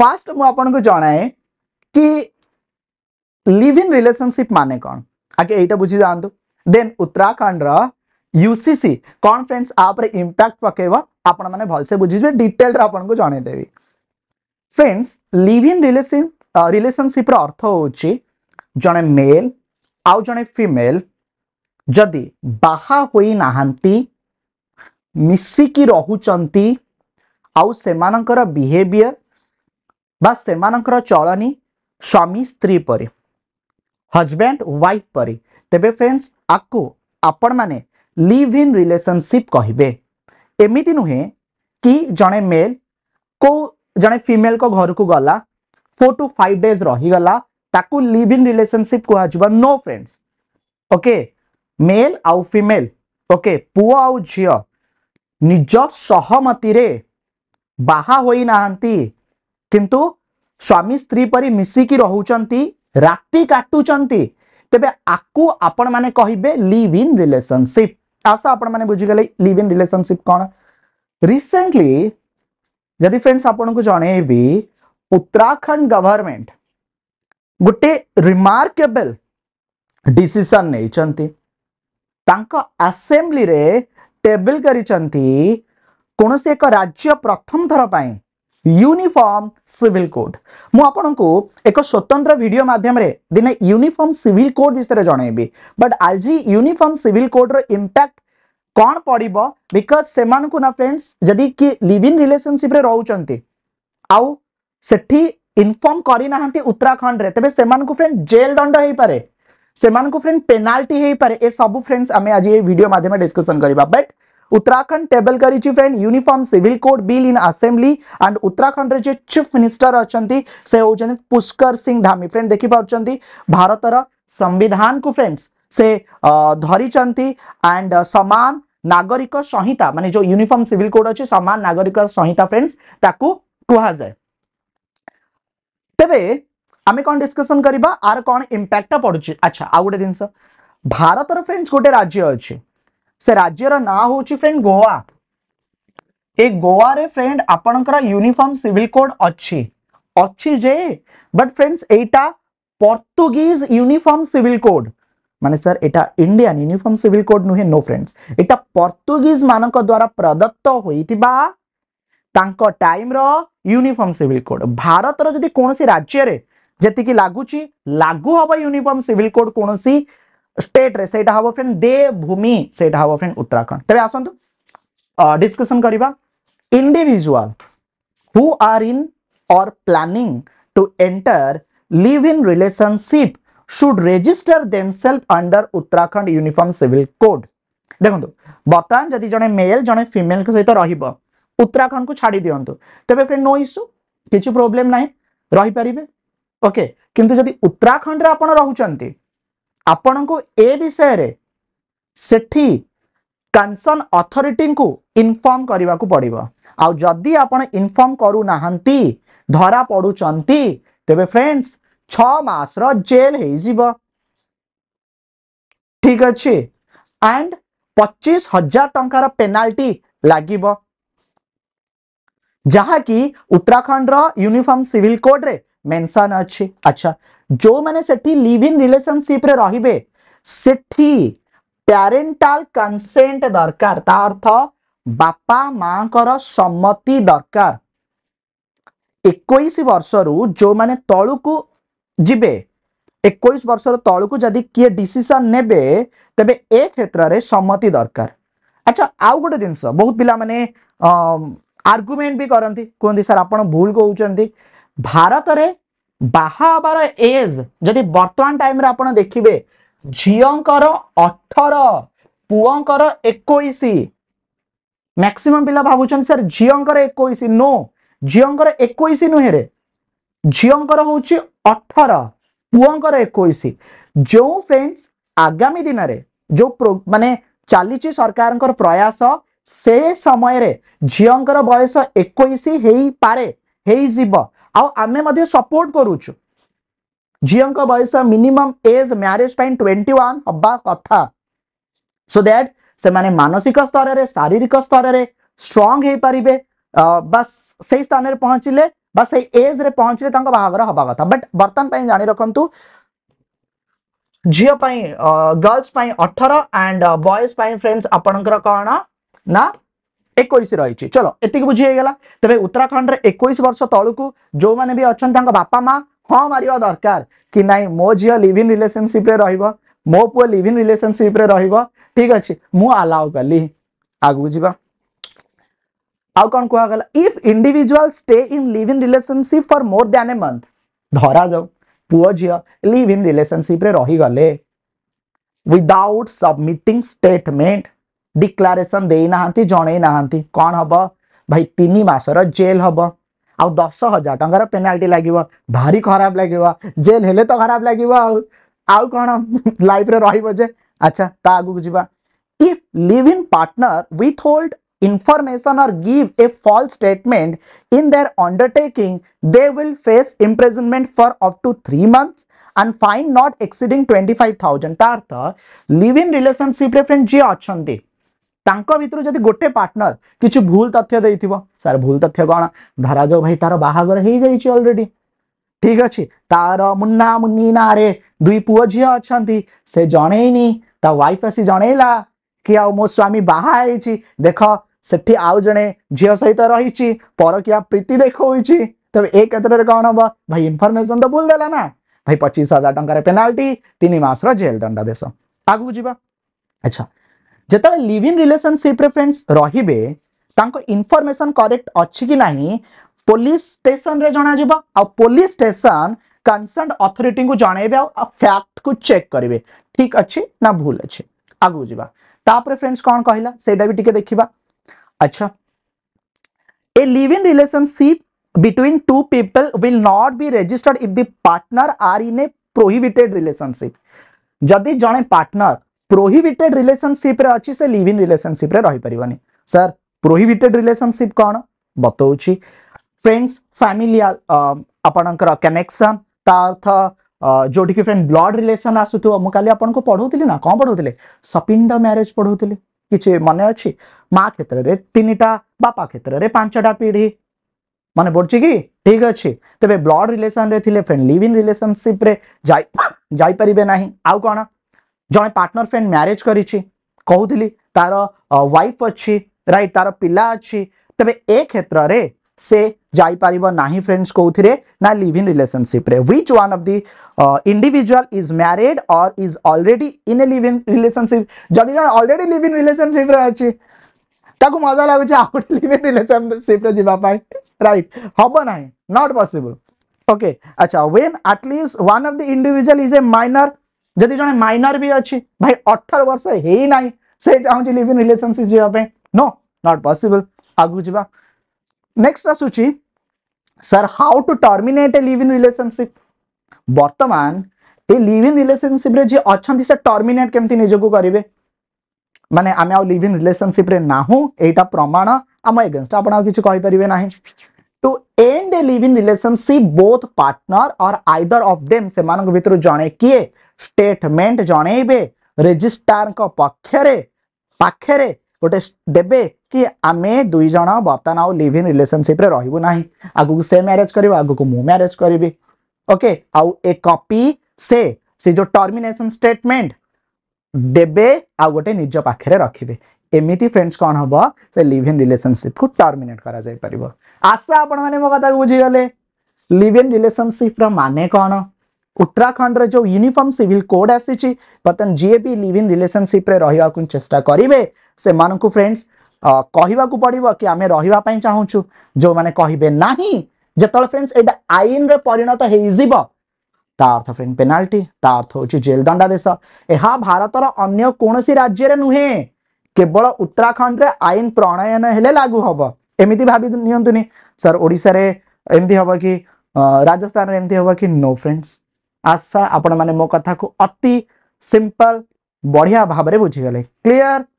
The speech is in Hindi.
फास्ट मु आपन कि लिव इन रिलेशनशिप मान कौन आगे ये बुझी जातु देन उत्तराखंड रा यूसीसी कॉन्फ्रेंस आप रे इंपैक्ट पकेवा आपन माने भल से बुझिबे डिटेल रा आपन friends live in relation relationship रा अर्थ होउची जणे मेल आउ जणे फीमेल जदि बाहा होई नाहंती मिसिकी रहउचंती आउ से चलनी स्वामी स्त्री पर हजबैंड वाइफ पर तेज फ्रेंड्स आपको आपण मैंने लिव इन रिलेसनशिप कहे एमती नुहे कि जड़े मेल को जड़े फिमेल को घर को गला फोर टू फाइव डेज रहीगला लिव इन रिलेसनशिप कह नो फ्रेंड्स ओके मेल आउ फिमेल ओके पु आउ झ निज सहमति बाहा होई नहांती किंतु स्वामी स्त्री पर मिसिकी रोच्च राति काटुंट तेज आपको आपण मैंने कहे लिव इन रिलेसनशिप आशा आपण मैंने लिव इन रिलेसनशिप कौन रिसेंटली जदि फ्रेंड्स आपको जन उत्तराखंड गवर्नमेंट गोटे रिमार्केबल डिशन नहीं आसेम्ली टेबल कर राज्य प्रथम थर पर यूनिफर्म सिविल कोड मुझे एक स्वतंत्र भिड मध्यम दिन यूनिफर्म सिविल कोड विषय जन बट आज यूनिफर्म सिविल कोड रो इंपैक्ट कौन पड़े बिकज से ना फ्रेंड्स जदि कि लिव इन रिलेसनशिप रोचे इनफर्म करना उत्तराखंड तेज से फ्रेंड जेल दंड हो पाए से फ्रेंड पेनाल्टी हो पाए ये सब फ्रेंड्स आज ये भिडियो मध्यम डिस्कसन बट उत्तराखंड टेबल करी uniform civil code bill in assembly and Uttarakhand रे चीफ मिनिस्टर अछंती से होजन पुष्कर सिंह धामी फ्रेंड देखि पाउछंती भारतर संविधान को फ्रेंड्स से धरी एंड समान नागरिक संहिता माने जो यूनिफॉर्म सिविल कोड अछि समान नागरिक संहिता फ्रेंड्स ताकू कुहा जाय आमे कोन डिस्कशन करबा आर कोन इंपैक्ट पडुछि अच्छा आ गुटे दिनस भारतर फ्रेंड्स गुटे राज्य अछि ସେ ରାଜ୍ୟର ନାଁ ହେଉଛି ଫ୍ରେଣ୍ଡ ଗୋଆ ଏ ଗୋଆରେ ଫ୍ରେଣ୍ଡ ଆପଣଙ୍କର ୟୁନିଫର୍ମ ସିଭିଲ କୋଡ୍ ଅଛି ଅଛି ଯେ ବଟ୍ ଫ୍ରେଣ୍ଡସ୍ ଏଇଟା ପର୍ତ୍ତୁଗୀଜ ୟୁନିଫର୍ମ ସିଭିଲ କୋଡ୍ মানে স্যার এটা ইন্ডিয়ান ইউনিফর্ম সিভিল কোড নুহে নো ফ্রেন্ডস এটা পর্তুগিজ মানক দ্বারা প্রদত্ত হইতিবা তাঙ্ক টাইমর ইউনিফর্ম সিভিল কোড ভারতর যদি কোণী রাজ্যের যেতিকি লাগুচি লাগু হব ইউনিফর্ম সিভিল কোড কোণী स्टेट रे सेटा हबो फ्रेंड देवभूमि सेटा हबो फ्रेंड उत्तराखंड तबे आसंतु डिस्कशन करबा individual who are in or planning to enter live in relationship should register themselves under Uttarakhand uniform civil code देखंतु बतान जदि जने मेल जने फीमेल को सहित रहिबो उत्तराखंड को छाडी दियंतु तबे फ्रेंड नो इशू किछु प्रॉब्लम नै रहि परिबे ओके किंतु जदि उत्तराखंड रे आपण रहउचंती आपण को ए विषय से कनसर्न अथरीटी को इनफर्म करने को पड़ा आदि आप इनफर्म करूना धरा पड़ुं तेरे फ्रेंड्स छस रेल हो ठीक अच्छे एंड पचीस हजार टकर पेनाल्टी लगे जहा उत्तराखंड रूनिफर्म सिविल कोड रे मेन्शन अछि अच्छा जो मैंने सेठी लिव इन रिलेशनशिप रे रहिबे सेठी ପ୍ୟାରେଣ୍ଟାଲ କନସେଣ୍ଟ ଦରକାର ତା ଅର୍ଥ ବାପା ମାଙ୍କର ସମ୍ମତି ଦରକାର ଏକୋଇଶ ବର୍ଷରୁ ଯୋଉମାନେ ତଳକୁ ଯିବେ ଏକୋଇଶ ବର୍ଷର ତଳକୁ ଯଦି କିଏ ଡିସିସନ ନେବେ ତେବେ ଏ କ୍ଷେତ୍ରରେ ସମ୍ମତି ଦରକାର ଆଚ୍ଛା ଆଉ ଗୋଟେ ଜିନିଷ ବହୁତ ପିଲାମାନେ ଆର୍ଗୁମେଣ୍ଟ ବି କରନ୍ତି କୁହନ୍ତି ସାର୍ ଆପଣ ଭୁଲ କହୁଛନ୍ତି ଭାରତରେ ବାହା ହେବାର ଏଜ୍ ଯଦି ବର୍ତ୍ତମାନ ଟାଇମ୍ରେ ଆପଣ ଦେଖିବେ ଝିଅଙ୍କର ଅଠର ପୁଅଙ୍କର ଏକୋଇଶ ମ୍ୟାକ୍ସିମମ୍ ପିଲା ଭାବୁଛନ୍ତି ସାର୍ ଝିଅଙ୍କର ଏକୋଇଶ ନୋ ଝିଅଙ୍କର ଏକୋଇଶ ନୁହେଁରେ ଝିଅଙ୍କର ହେଉଛି ଅଠର ପୁଅଙ୍କର ଏକୋଇଶ ଯେଉଁ ଫ୍ରେଣ୍ଡସ୍ ଆଗାମୀ ଦିନରେ ଯେଉଁ ମାନେ ଚାଲିଛି ସରକାରଙ୍କର ପ୍ରୟାସ ସେ ସମୟରେ ଝିଅଙ୍କର ବୟସ ଏକୋଇଶ ହେଇପାରେ ହେଇଯିବ आम सपोर्ट करुच minimum age marriage twenty one हवा कथा सो दैट से माने मानसिक स्तर में शारीरिक स्तर में स्ट्रंग पारे बस स्थान पहुंचले बस एज रे पहुंचले बाहर हवा कथा बट बर्तन जाणी रखु झीप गर्ल्स अठर एंड बयज फ्रेंड्स आपण ना एक रही चलो एतिक बुझीगला तेज उत्तराखंड एक बर्ष तौक जो मैंने भी अच्छा बापा माँ हाँ मार दरकार कि ना मो झी लिव इन रिलेसनशिप रो पु लिव इन रिलेसनशिप रीक अच्छे मुलाउ कली आगे जावा if individual stay in live in relationship for more than a month धरा जाऊ पु झी लिव इन रिलेसनशिप रहीगले विदउट सबमिटिंग स्टेटमेंट डिक्लारेसन देना जनई ना कौन हम भाई तीन मस रेल हम आ दस हजार टकर पेनाल्टी लगे भारी खराब लगे जेल हेले तो खराब लगे आउ कौन लाइफ रे अच्छा ता आगे जावा if live in partner withhold information or give a full statement in their undertaking they will face imprisonment for up to three months and fine not exceeding twenty five thousand तार्थ लिव इन रिलेसनशिप्रे फ्रेंड जी अच्छा ତାଙ୍କ ଭିତରୁ ଯଦି ଗୋଟେ ପାର୍ଟନର କିଛି ଭୁଲ ତଥ୍ୟ ଦେଇଥିବ ସାର୍ ଭୁଲ ତଥ୍ୟ କ'ଣ ଧରାଯାଉ ଭାଇ ତାର ବାହାଘର ହେଇଯାଇଛି ଅଲରେଡି ଠିକ୍ ଅଛି ତାର ମୁନ୍ନା ମୁନି ନାଁରେ ଦୁଇ ପୁଅ ଝିଅ ଅଛନ୍ତି ସେ ଜଣେଇନି ତା ୱାଇଫ୍ ଆସି ଜଣେଇଲା କି ଆଉ ମୋ ସ୍ୱାମୀ ବାହା ହେଇଛି ଦେଖ ସେଠି ଆଉ ଜଣେ ଝିଅ ସହିତ ରହିଛି ପରକିଆ ପ୍ରୀତି ଦେଖଉଛି ତେବେ ଏ କ୍ଷେତ୍ରରେ କ'ଣ ହବ ଭାଇ ଇନଫର୍ମେସନ୍ ତ ଭୁଲ ଦେଲା ନା ଭାଇ ପଚିଶ ହଜାର ଟଙ୍କାର ପେନାଲ୍ଟି ତିନି ମାସର ଜେଲ୍ ଦଣ୍ଡ ଦେଶ ଆଗକୁ ଯିବା ଆଚ୍ଛା जिते लिव इन रिलेसनशिप फ्रेंड्स रही है इनफर्मेसन करेक्ट अच्छी कि ना पुलिस स्टेसन जनजा आ पुलिस स्टेसन कनसर्ण अथरीटी को जन फैक्ट कु चेक करेंगे ठीक अच्छे ना भूल अच्छे आगे जाए फ्रेंड्स कौन कहला से देखा अच्छा a live in relationship between two people will not be registered if the partner are in a prohibited relationship जदि जड़े पार्टनर प्रोहिटेड रिलेसनशिप अच्छी से लिव इन रिलेसनशिप रही पार सर प्रोहिटेड रिलेशनशिप कौन बताऊँच फ्रेंड्स फैमिली आपणकर कनेक्शन तार्थ जोटि की फ्रेंड ब्लड रिलेसन आसुव मुझे आपन को पढ़ाऊ ना कौन पढ़ाते सपिंड म्यारेज पढ़ाते किसी मन अच्छी माँ क्षेत्र में तीन टा बापा क्षेत्र में पांचटा पीढ़ी मन पड़े कि ठीक अच्छे तेरे blood relation friend live in relationship जापर ना आउ कौन जहाँ पार्टनर फ्रेंड म्यारेज कर तार वाइफ अच्छी रईट तार पिला अच्छी तेज ए क्षेत्र में से जापर ना फ्रेंड्स कौन ना live in relationship which one of the individual is married or is already in a live in relationship जो जो अलरेडी लिव इन रिलेशनशिप अच्छी मजा लगुच लिव इन रिलेशनशिप रईट हम ना नट पसिबल ओके अच्छा when at least one of the individual is a minor जदि जन माइनर भी अच्छी भाई अठर वर्ष है से चाहिए लिव इन रिलेसनशिप जीवाप नो नट पसिबल आगे जावा नेक्स्ट आसूची sir how to terminate a live in relationship बर्तमान ये लिव इन रिलेसनशिप अच्छा से टर्मिनेट कमी निजक करेंगे मानने लिव इन रिलेसनशिप्रे ना यहाँ प्रमाण आम एगेन्स्ट आपच्छे कहीपरि to end live in relationship both partner और आइदर ऑफ देम से भितर जने किए स्टेटमेंट जनइबे रजिस्ट्रार को पक्षरे गोटे देबे कि आमे दुई जण बर्तन लिव इन रिलेशनशिप रे रहिबो नाही से मैरिज करबा आगु को मु मैरिज करबी ओके आ ए कॉपी से से जो टर्मिनेशन स्टेटमेंट देबे आ गोटे निज पाखरे रखिबे এমিটি फ्रेंड्स कौन हम से लिव इन রিলেশনশিপ को টর্মিনেট कर आशा পারিব আশা আপন মানে মো কথা বুঝিগলে লিভ ইন রিলেশনশিপ उत्तराखंड रे जो यूनिफॉर्म सिविल कोड आसी बर्तमान जी भी लिव इन रिलेशनशिप रे रहा चेस्टा करेंगे से मानक फ्रेंड्स कहवाक पड़ो कि आम रही चाहू जो मैंने कहे ना जिते फ्रेंड्स ये आईन रे परिणत हो अर्थ फ्रेंड पेनाल्टी अर्थ हूँ जेल दंडादेश भारत अगर कौन सी राज्य नुहे केवल उत्तराखंड रे आईन प्रणयन हेले लागू हबो एमिति भाबी नियंतुनी सर ओडिसा एमती हम कि राजस्थान रे एमिति हबो कि नो फ्रेंड्स आशा आपण माने मो कथा को अति सिंपल बढ़िया भाव बुझीगले क्लीयर